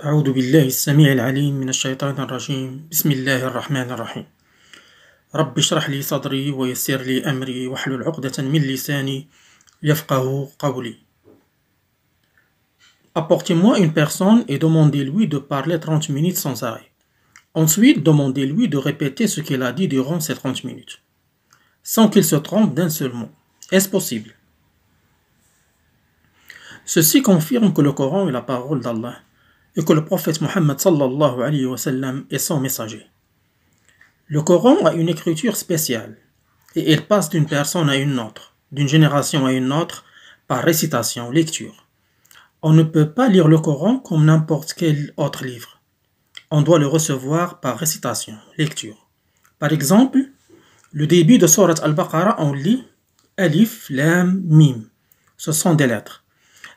Apportez-moi une personne et demandez-lui de parler 30 minutes sans arrêt. Ensuite, demandez-lui de répéter ce qu'il a dit durant ces 30 minutes, sans qu'il se trompe d'un seul mot. Est-ce possible Ceci confirme que le Coran est la parole d'Allah et que le prophète Mohammed sallallahu alayhi wa sallam est son messager. Le Coran a une écriture spéciale et il passe d'une personne à une autre, d'une génération à une autre, par récitation, lecture. On ne peut pas lire le Coran comme n'importe quel autre livre. On doit le recevoir par récitation, lecture. Par exemple, le début de Surat al-Baqarah, on lit Alif, Lam, Mim. Ce sont des lettres.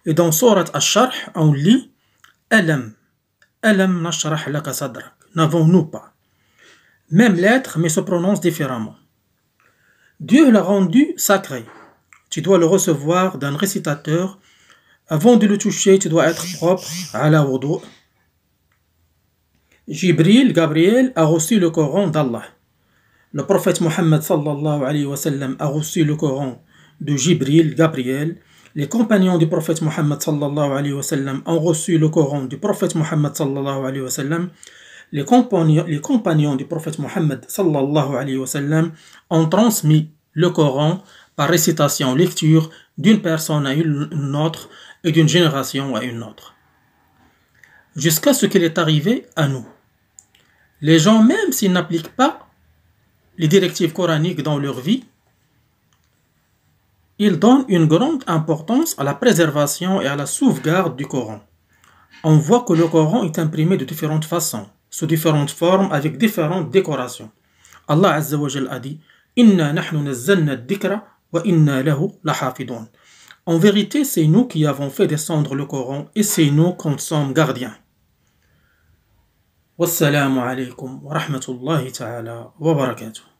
Et dans Surat al-Sharh, on lit Alam. Alam nashrah N'avons-nous pas Même lettre, mais se prononce différemment. Dieu l'a rendu sacré. Tu dois le recevoir d'un récitateur. Avant de le toucher, tu dois être propre à la wudu. Jibril, Gabriel, a reçu le Coran d'Allah. Le prophète Mohammed a reçu le Coran de Jibril, Gabriel, les compagnons du prophète Mohammed sallallahu alayhi wa ont reçu le Coran du prophète Mohammed sallallahu alayhi wa Les compagnons, du prophète Mohammed sallallahu alayhi wa ont transmis le Coran par récitation, lecture d'une personne à une autre et d'une génération à une autre. Jusqu'à ce qu'il est arrivé à nous. Les gens, même s'ils n'appliquent pas les directives coraniques dans leur vie, il donne une grande importance à la préservation et à la sauvegarde du Coran. On voit que le Coran est imprimé de différentes façons, sous différentes formes, avec différentes décorations. Allah Azza a dit En vérité, c'est nous qui avons fait descendre le Coran et c'est nous qu'on sommes gardiens. Wassalamu alaikum wa rahmatullahi ta'ala wa barakatuh.